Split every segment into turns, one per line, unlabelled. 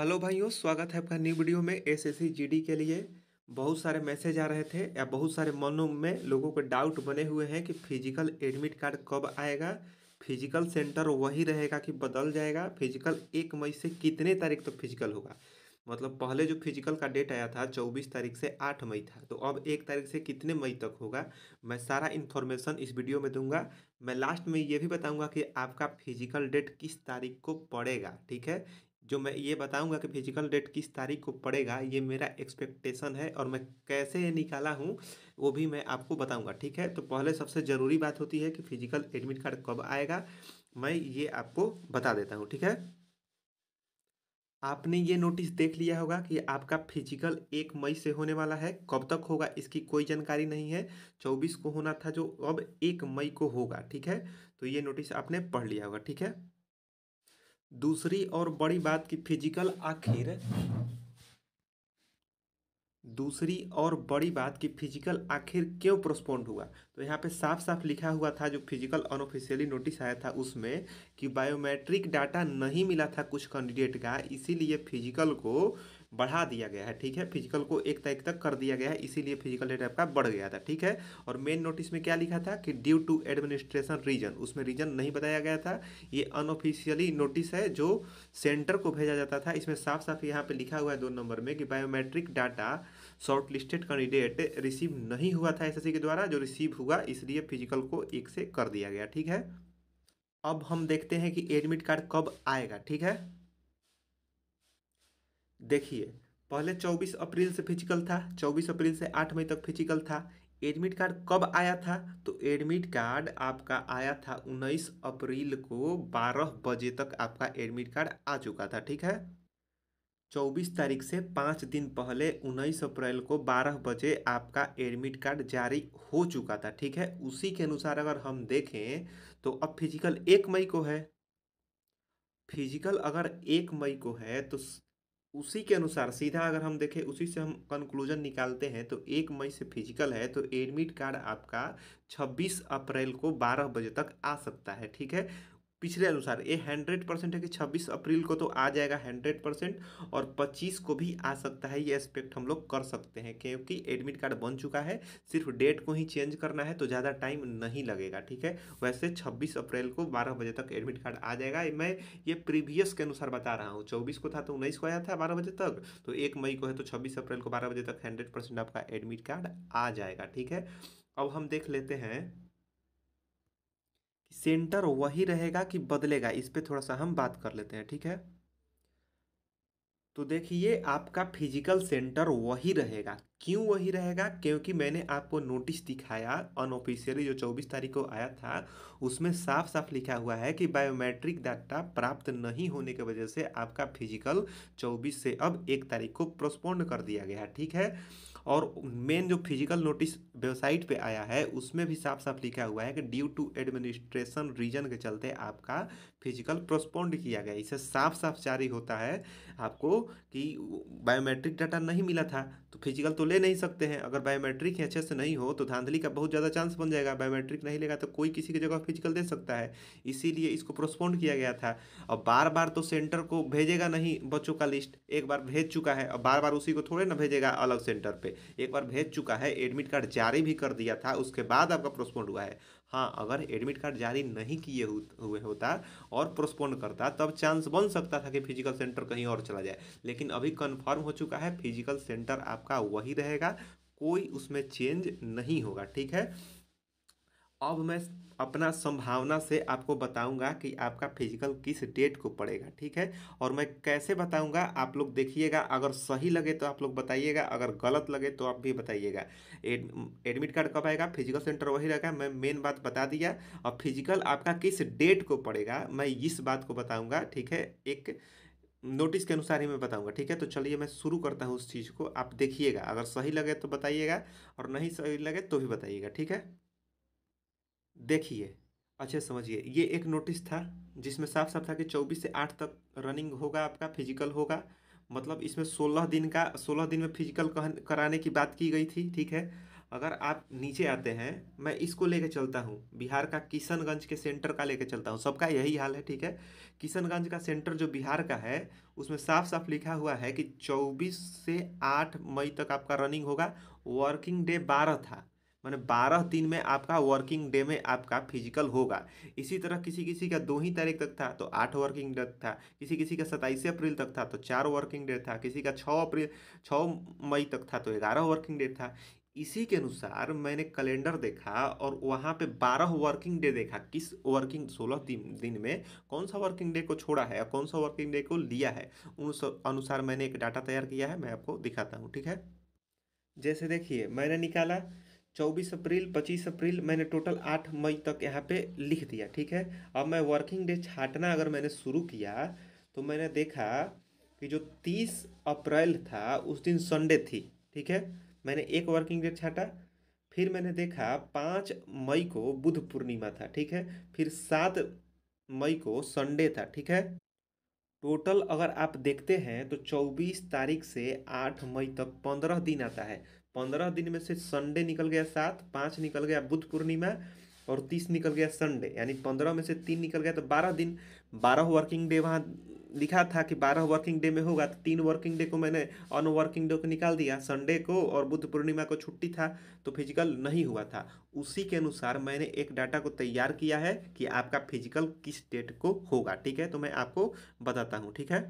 hello भाइयों स्वागत है आपका न्यू वीडियो में एसएससी जीडी के लिए बहुत सारे मैसेज आ रहे थे या बहुत सारे मनों में लोगों के डाउट बने हुए हैं कि फिजिकल एडमिट कार्ड कब आएगा फिजिकल सेंटर वही रहेगा कि बदल जाएगा फिजिकल एक मई से कितने तारीख तक तो फिजिकल होगा मतलब पहले जो फिजिकल का डेट आया था चौबीस तारीख से आठ मई था तो अब एक तारीख से कितने मई तक होगा मैं सारा इन्फॉर्मेशन इस वीडियो में दूंगा मैं लास्ट में ये भी बताऊंगा कि आपका फिजिकल डेट किस तारीख को पड़ेगा ठीक है जो मैं ये बताऊंगा कि फिजिकल डेट किस तारीख को पड़ेगा ये मेरा एक्सपेक्टेशन है और मैं कैसे निकाला हूँ वो भी मैं आपको बताऊंगा ठीक है तो पहले सबसे ज़रूरी बात होती है कि फिजिकल एडमिट कार्ड कब आएगा मैं ये आपको बता देता हूँ ठीक है आपने ये नोटिस देख लिया होगा कि आपका फिजिकल एक मई से होने वाला है कब तक होगा इसकी कोई जानकारी नहीं है चौबीस को होना था जो अब एक मई को होगा ठीक है तो ये नोटिस आपने पढ़ लिया होगा ठीक है दूसरी और बड़ी बात कि फिजिकल आखिर दूसरी और बड़ी बात कि फिजिकल आखिर क्यों प्रोस्पोन्ड हुआ तो यहाँ पे साफ साफ लिखा हुआ था जो फिजिकल अनऑफिशियली नोटिस आया था उसमें कि बायोमेट्रिक डाटा नहीं मिला था कुछ कैंडिडेट का इसीलिए फिजिकल को बढ़ा दिया गया है ठीक है फिजिकल को एक तारीख तक कर दिया गया है इसीलिए फिजिकल डेट आपका बढ़ गया था ठीक है और मेन नोटिस में क्या लिखा था कि ड्यू टू एडमिनिस्ट्रेशन रीजन उसमें रीजन नहीं बताया गया था ये अनऑफिशियली नोटिस है जो सेंटर को भेजा जाता था इसमें साफ साफ यहाँ पर लिखा हुआ है दो नंबर में कि biometric data shortlisted candidate receive नहीं हुआ था एस के द्वारा जो रिसीव हुआ इसलिए फिजिकल को एक से कर दिया गया ठीक है अब हम देखते हैं कि एडमिट कार्ड कब आएगा ठीक है देखिए पहले 24 अप्रैल से फिजिकल था 24 अप्रैल से 8 मई तक फिजिकल था एडमिट कार्ड कब आया था तो एडमिट कार्ड आपका आया था 19 अप्रैल को 12 बजे तक आपका एडमिट कार्ड आ चुका था ठीक है 24 तारीख से पाँच दिन पहले 19 अप्रैल को 12 बजे आपका एडमिट कार्ड जारी हो चुका था ठीक है उसी के अनुसार अगर हम देखें तो अब फिजिकल एक मई को है फिजिकल अगर एक मई को है तो उसी के अनुसार सीधा अगर हम देखें उसी से हम कंक्लूजन निकालते हैं तो एक मई से फिजिकल है तो एडमिट कार्ड आपका 26 अप्रैल को 12 बजे तक आ सकता है ठीक है पिछले अनुसार ये हंड्रेड परसेंट है कि छब्बीस अप्रैल को तो आ जाएगा हंड्रेड परसेंट और पच्चीस को भी आ सकता है ये एस्पेक्ट हम लोग कर सकते हैं क्योंकि एडमिट कार्ड बन चुका है सिर्फ डेट को ही चेंज करना है तो ज़्यादा टाइम नहीं लगेगा ठीक है वैसे छब्बीस अप्रैल को बारह बजे तक एडमिट कार्ड आ जाएगा मैं ये प्रीवियस के अनुसार बता रहा हूँ चौबीस को था तो उन्नीस को आया था बारह बजे तक तो एक मई को है तो छब्बीस अप्रैल को बारह बजे तक हंड्रेड आपका एडमिट कार्ड आ जाएगा ठीक है अब हम देख लेते हैं सेंटर वही रहेगा कि बदलेगा इस पर थोड़ा सा हम बात कर लेते हैं ठीक है तो देखिए आपका फिजिकल सेंटर वही रहेगा क्यों वही रहेगा क्योंकि मैंने आपको नोटिस दिखाया अनऑफिशियली जो 24 तारीख को आया था उसमें साफ साफ लिखा हुआ है कि बायोमेट्रिक डाटा प्राप्त नहीं होने की वजह से आपका फिजिकल 24 से अब एक तारीख को प्रोस्पोंड कर दिया गया ठीक है और मेन जो फिजिकल नोटिस वेबसाइट पे आया है उसमें भी साफ साफ लिखा हुआ है कि ड्यू टू एडमिनिस्ट्रेशन रीजन के चलते आपका फिजिकल प्रोस्पोंड किया गया इसे साफ साफ जारी होता है आपको कि बायोमेट्रिक डाटा नहीं मिला था तो फिजिकल तो ले नहीं सकते हैं अगर बायोमेट्रिक ही अच्छे से नहीं हो तो धांधली का बहुत ज़्यादा चांस बन जाएगा बायोमेट्रिक नहीं लेगा तो कोई किसी की जगह फिजिकल दे सकता है इसीलिए इसको प्रोस्पोंड किया गया था और बार बार तो सेंटर को भेजेगा नहीं बच्चों का लिस्ट एक बार भेज चुका है और बार बार उसी को थोड़े ना भेजेगा अलग सेंटर पर एक बार भेज चुका है एडमिट कार्ड जारी भी कर दिया था उसके बाद आपका प्रोस्पोंड हुआ है हाँ अगर एडमिट कार्ड जारी नहीं किए हुए होता और प्रोस्पोन करता तब चांस बन सकता था कि फिजिकल सेंटर कहीं और चला जाए लेकिन अभी कन्फर्म हो चुका है फिजिकल सेंटर आपका वही रहेगा कोई उसमें चेंज नहीं होगा ठीक है अब मैं अपना संभावना से आपको बताऊंगा कि आपका फिजिकल किस डेट को पड़ेगा ठीक है और मैं कैसे बताऊंगा आप लोग देखिएगा अगर सही लगे तो आप लोग बताइएगा अगर गलत लगे तो आप भी बताइएगा एड एडमिट कार्ड कब आएगा फिजिकल सेंटर वही रहेगा मैं मेन बात बता दिया और फिजिकल आपका किस डेट को पड़ेगा मैं इस बात को बताऊँगा ठीक है एक नोटिस के अनुसार ही मैं बताऊंगा ठीक है तो चलिए मैं शुरू करता हूँ उस चीज़ को आप देखिएगा अगर सही लगे तो बताइएगा और नहीं सही लगे तो भी बताइएगा ठीक है देखिए अच्छे समझिए ये एक नोटिस था जिसमें साफ साफ था कि चौबीस से आठ तक रनिंग होगा आपका फिजिकल होगा मतलब इसमें सोलह दिन का सोलह दिन में फिजिकल कराने की बात की गई थी ठीक है अगर आप नीचे आते हैं मैं इसको लेके चलता हूँ बिहार का किशनगंज के सेंटर का लेके चलता हूँ सबका यही हाल है ठीक है किशनगंज का सेंटर जो बिहार का है उसमें साफ साफ लिखा हुआ है कि 24 से 8 मई तक आपका रनिंग होगा वर्किंग डे 12 था मैंने बारह दिन में आपका वर्किंग डे में आपका फिजिकल होगा इसी तरह किसी किसी का दो ही तारीख तक था तो आठ वर्किंग डे था किसी किसी का सत्ताईस अप्रैल तक था तो चार वर्किंग डे था किसी का छः अप्रैल छः मई तक था तो ग्यारह वर्किंग डे था इसी के अनुसार मैंने कैलेंडर देखा और वहाँ पे बारह वर्किंग डे देखा किस वर्किंग सोलह दिन दिन में कौन सा वर्किंग डे को छोड़ा है और कौन सा वर्किंग डे को लिया है उन अनुसार मैंने एक डाटा तैयार किया है मैं आपको दिखाता हूँ ठीक है जैसे देखिए मैंने निकाला चौबीस अप्रैल पच्चीस अप्रैल मैंने टोटल आठ मई तक यहाँ पे लिख दिया ठीक है अब मैं वर्किंग डे छाटना अगर मैंने शुरू किया तो मैंने देखा कि जो तीस अप्रैल था उस दिन संडे थी ठीक है मैंने एक वर्किंग डे छाटा फिर मैंने देखा पाँच मई को बुध पूर्णिमा था ठीक है फिर सात मई को संडे था ठीक है टोटल अगर आप देखते हैं तो चौबीस तारीख से आठ मई तक पंद्रह दिन आता है पंद्रह दिन में से संडे निकल गया सात पाँच निकल गया बुध पूर्णिमा और तीस निकल गया संडे यानी पंद्रह में से तीन निकल गया तो बारह दिन बारह वर्किंग डे वहाँ लिखा था कि बारह वर्किंग डे में होगा तो तीन वर्किंग डे को मैंने अन वर्किंग डे को निकाल दिया संडे को और बुध पूर्णिमा को छुट्टी था तो फिजिकल नहीं हुआ था उसी के अनुसार मैंने एक डाटा को तैयार किया है कि आपका फिजिकल किस डेट को होगा ठीक है तो मैं आपको बताता हूँ ठीक है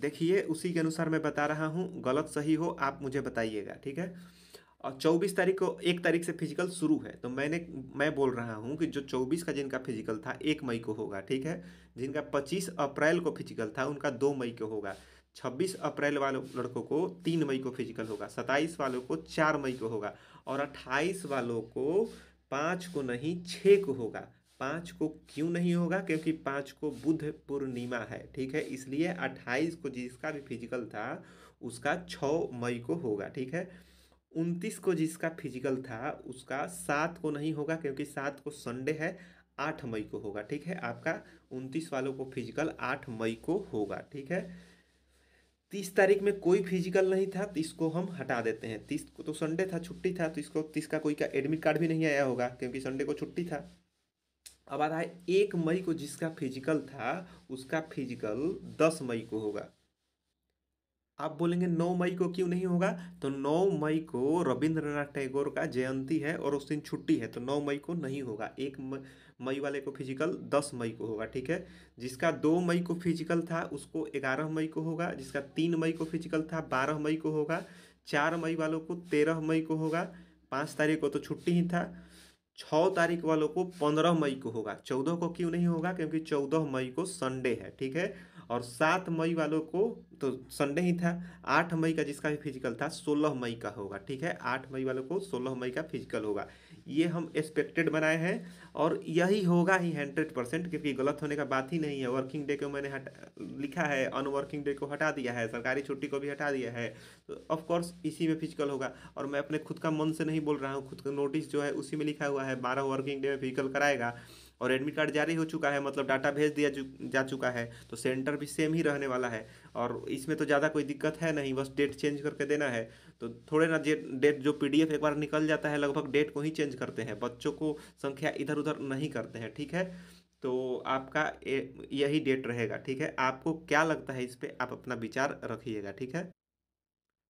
देखिए उसी के अनुसार मैं बता रहा हूँ गलत सही हो आप मुझे बताइएगा ठीक है और चौबीस तारीख को एक तारीख से फिजिकल शुरू है तो मैंने मैं बोल रहा हूँ कि जो चौबीस का जिनका फिजिकल था एक मई को होगा ठीक है जिनका पच्चीस अप्रैल को फिजिकल था उनका दो मई को होगा छब्बीस अप्रैल वालों लड़कों को तीन मई को फिजिकल होगा सत्ताईस वालों को चार मई को होगा और अट्ठाईस वालों को पाँच को नहीं छः को होगा पाँच को क्यों नहीं होगा क्योंकि पाँच को बुध पूर्णिमा है ठीक है इसलिए अट्ठाईस को जिसका भी फिजिकल था उसका छ मई को होगा ठीक है उनतीस को जिसका फिजिकल था उसका सात को नहीं होगा क्योंकि सात को संडे है आठ मई को होगा ठीक है आपका उनतीस वालों को फिजिकल आठ मई को होगा ठीक है तीस तारीख में कोई फिजिकल नहीं था तो इसको हम हटा देते हैं तीस को तो संडे था छुट्टी था तो इसको तीस का कोई का एडमिट कार्ड भी नहीं आया होगा क्योंकि संडे को छुट्टी था अब आ रहा है एक मई को जिसका फिजिकल था उसका फिजिकल दस मई को होगा आप बोलेंगे नौ मई को क्यों नहीं होगा तो नौ मई को रविंद्रनाथ टैगोर का जयंती है और उस दिन छुट्टी है तो नौ मई को नहीं होगा एक मई वाले को फिजिकल दस मई को होगा ठीक है जिसका दो मई को फिजिकल था उसको ग्यारह मई को होगा जिसका तीन मई को फिजिकल था बारह मई को होगा चार मई वालों को तेरह मई को होगा पाँच तारीख को तो छुट्टी ही था छः तारीख वालों को पंद्रह मई को होगा चौदह को क्यों नहीं होगा क्योंकि चौदह मई को संडे है ठीक है और सात मई वालों को तो संडे ही था आठ मई का जिसका भी फिजिकल था सोलह मई का होगा ठीक है आठ मई वालों को सोलह मई का फिजिकल होगा ये हम एक्सपेक्टेड बनाए हैं और यही होगा ही हंड्रेड परसेंट क्योंकि गलत होने का बात ही नहीं है वर्किंग डे को मैंने हटा लिखा है अनवर्किंग डे को हटा दिया है सरकारी छुट्टी को भी हटा दिया है तो ऑफकोर्स इसी में फिजिकल होगा और मैं अपने खुद का मन से नहीं बोल रहा हूँ खुद का नोटिस जो है उसी में लिखा हुआ है बारह वर्किंग डे में फिजिकल कराएगा और एडमिट कार्ड जारी हो चुका है मतलब डाटा भेज दिया जा चुका है तो सेंटर भी सेम ही रहने वाला है और इसमें तो ज़्यादा कोई दिक्कत है नहीं बस डेट चेंज करके देना है तो थोड़े ना डेट जो पीडीएफ एक बार निकल जाता है लगभग डेट को ही चेंज करते हैं बच्चों को संख्या इधर उधर नहीं करते हैं ठीक है तो आपका यही डेट रहेगा ठीक है आपको क्या लगता है इस पर आप अपना विचार रखिएगा ठीक है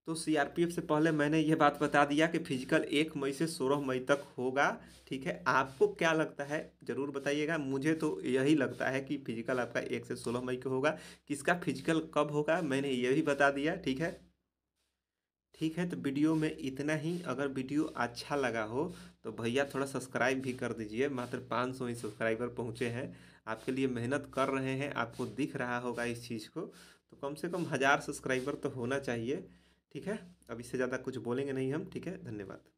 तो सीआरपीएफ से पहले मैंने ये बात बता दिया कि फिजिकल एक मई से सोलह मई तक होगा ठीक है आपको क्या लगता है ज़रूर बताइएगा मुझे तो यही लगता है कि फिजिकल आपका एक से सोलह मई को होगा किसका फिजिकल कब होगा मैंने ये भी बता दिया ठीक है ठीक है तो वीडियो में इतना ही अगर वीडियो अच्छा लगा हो तो भैया थोड़ा सब्सक्राइब भी कर दीजिए मात्र पाँच सौ ही सब्सक्राइबर पहुँचे हैं आपके लिए मेहनत कर रहे हैं आपको दिख रहा होगा इस चीज़ को तो कम से कम हज़ार सब्सक्राइबर तो होना चाहिए ठीक है अब इससे ज़्यादा कुछ बोलेंगे नहीं हम ठीक है धन्यवाद